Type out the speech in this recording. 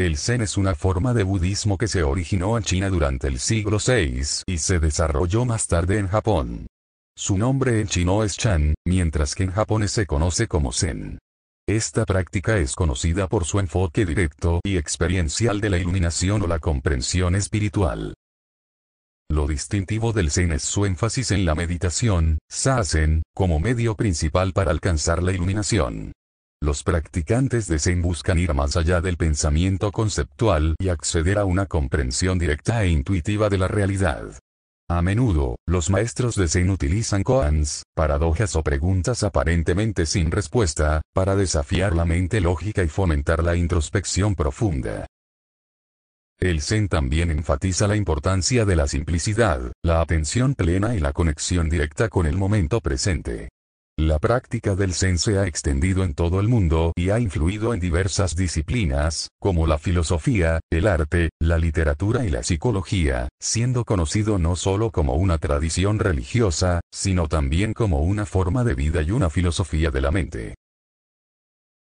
El Zen es una forma de budismo que se originó en China durante el siglo VI y se desarrolló más tarde en Japón. Su nombre en chino es Chan, mientras que en japonés se conoce como Zen. Esta práctica es conocida por su enfoque directo y experiencial de la iluminación o la comprensión espiritual. Lo distintivo del Zen es su énfasis en la meditación, Saa-Zen, como medio principal para alcanzar la iluminación. Los practicantes de Zen buscan ir más allá del pensamiento conceptual y acceder a una comprensión directa e intuitiva de la realidad. A menudo, los maestros de Zen utilizan koans, paradojas o preguntas aparentemente sin respuesta, para desafiar la mente lógica y fomentar la introspección profunda. El Zen también enfatiza la importancia de la simplicidad, la atención plena y la conexión directa con el momento presente. La práctica del zen se ha extendido en todo el mundo y ha influido en diversas disciplinas, como la filosofía, el arte, la literatura y la psicología, siendo conocido no solo como una tradición religiosa, sino también como una forma de vida y una filosofía de la mente.